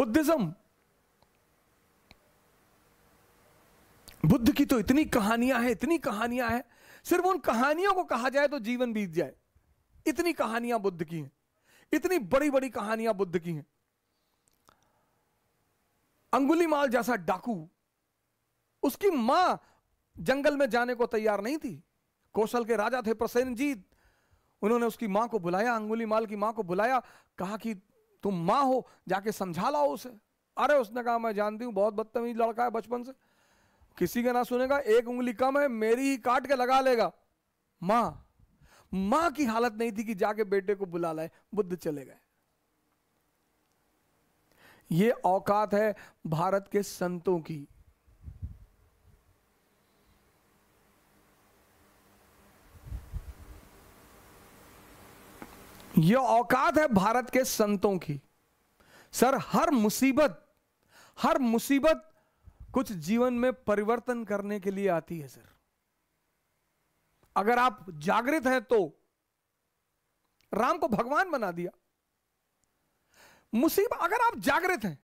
Buddhism Buddha की तो इतनी कहानियां हैं इतनी कहानियां हैं सिर्फ उन कहानियों को कहा जाए तो जीवन बीत जाए इतनी कहानियां बुद्ध की हैं इतनी बड़ी बड़ी कहानियां बुद्ध की हैं अंगुलीमाल जैसा डाकू उसकी मां जंगल में जाने को तैयार नहीं थी कौशल के राजा थे प्रसेनजीत उन्होंने उसकी मां को बुलाया अंगुलीमाल की मां को बुलाया कहा कि तुम माँ हो जाके समझा लाओ उसे अरे उसने कहा मैं जानती हूँ बहुत बदतमीज लड़का है बचपन से किसी का ना सुनेगा एक उंगली कम है मेरी ही काट के लगा लेगा माँ माँ की हालत नहीं थी कि जाके बेटे को बुला लाए बुद्ध चले गए ये औकात है भारत के संतों की यह औकात है भारत के संतों की सर हर मुसीबत हर मुसीबत कुछ जीवन में परिवर्तन करने के लिए आती है सर अगर आप जागृत हैं तो राम को भगवान बना दिया मुसीबत अगर आप जागृत हैं